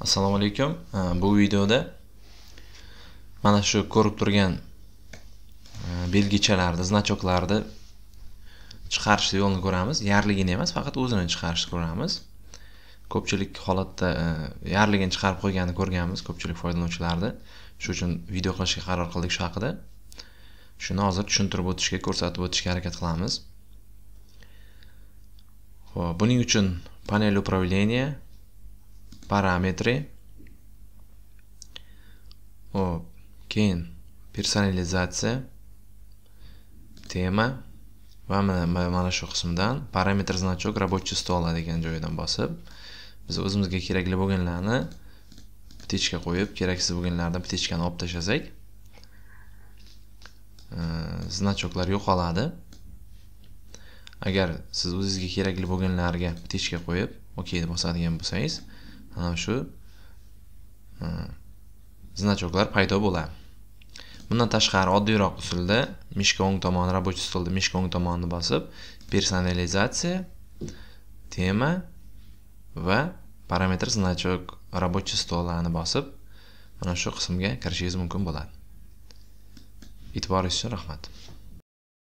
assalomu alaykum bu videoda mana shu ko'rib turgan belgichalarni znachoklarni chiqarish yo'lini ko'ramiz yarligini emas faqat o'zini chiqarishni ko'ramiz ko'pchilik holatda yarligini chiqarib qo'yganini ko'rganmiz ko'pchilik foydalanuvchilarni shu uchun video qilishga qaror qildik shu haqida shuni hozir tushuntirib o'tishga ko'rsatib o'tishga harakat qilamiz ho'p buning uchun panel управления parametri hop keyin personalizatsiya tema va mana shu qismdan parametr значок рабочий стол degan joydan bosib biz o'zimizga kerakli bo'lganlarni птичка qo'yib keraksiz bo'lganlardan птичкani olib tashlasak значоклар e, yo'qoladi agar siz o'zingizga kerakli bo'lganlarga птичка qo'yib okeyni deb bosadigan bo'lsangiz ana shu значоклар paydo bo'ladi bundan tashqari oddiyroq usulda mishka o'ng tomoni рабочий stolda mishka o'ng tomonini bosib personalizatsiya tema va parametr значок рабочий stollarni bosib mana shu qismga kirishingiz mumkin bo'ladi e'tiboringiz uchun rahmat